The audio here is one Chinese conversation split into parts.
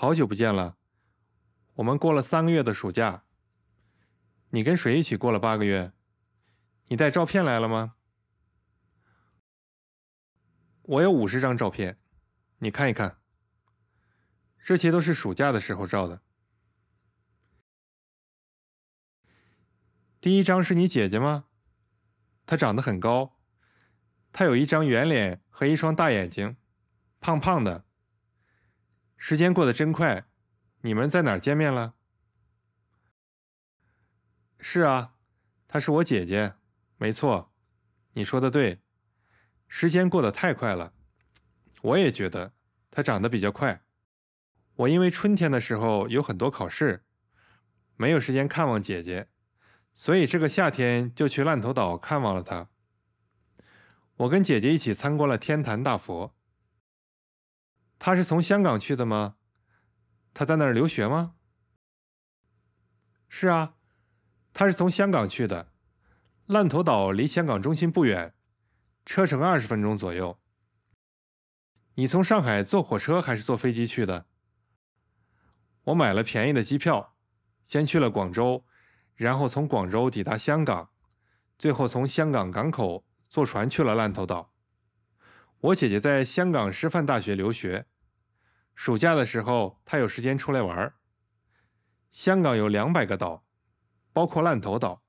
好久不见了，我们过了三个月的暑假。你跟谁一起过了八个月？你带照片来了吗？我有五十张照片，你看一看。这些都是暑假的时候照的。第一张是你姐姐吗？她长得很高，她有一张圆脸和一双大眼睛，胖胖的。时间过得真快，你们在哪儿见面了？是啊，她是我姐姐，没错，你说的对，时间过得太快了，我也觉得她长得比较快。我因为春天的时候有很多考试，没有时间看望姐姐，所以这个夏天就去烂头岛看望了她。我跟姐姐一起参观了天坛大佛。他是从香港去的吗？他在那儿留学吗？是啊，他是从香港去的。烂头岛离香港中心不远，车程二十分钟左右。你从上海坐火车还是坐飞机去的？我买了便宜的机票，先去了广州，然后从广州抵达香港，最后从香港港口坐船去了烂头岛。我姐姐在香港师范大学留学，暑假的时候她有时间出来玩儿。香港有两百个岛，包括烂头岛。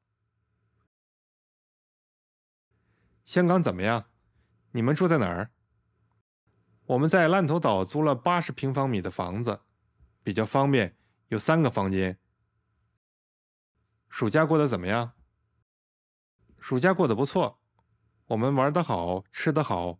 香港怎么样？你们住在哪儿？我们在烂头岛租了八十平方米的房子，比较方便，有三个房间。暑假过得怎么样？暑假过得不错，我们玩得好，吃得好。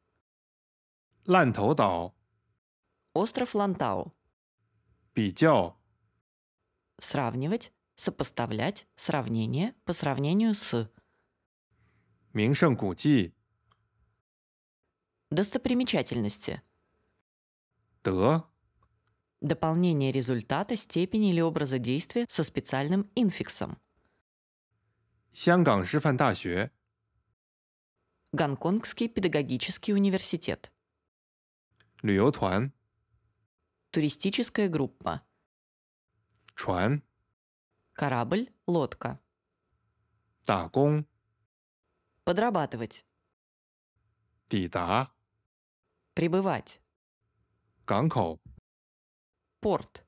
烂头岛 Остров Лантау. 比较 Сравнивать, сопоставлять, сравнение, по сравнению с. 名胜古迹 Достопримечательности. 得 Дополнение результата, степени или образа действия со специальным инфиксом. 香港师范大学 Гонконгский педагогический университет. 旅游团 туристическая группа, корабль, лодка, 打工 подрабатывать, порт,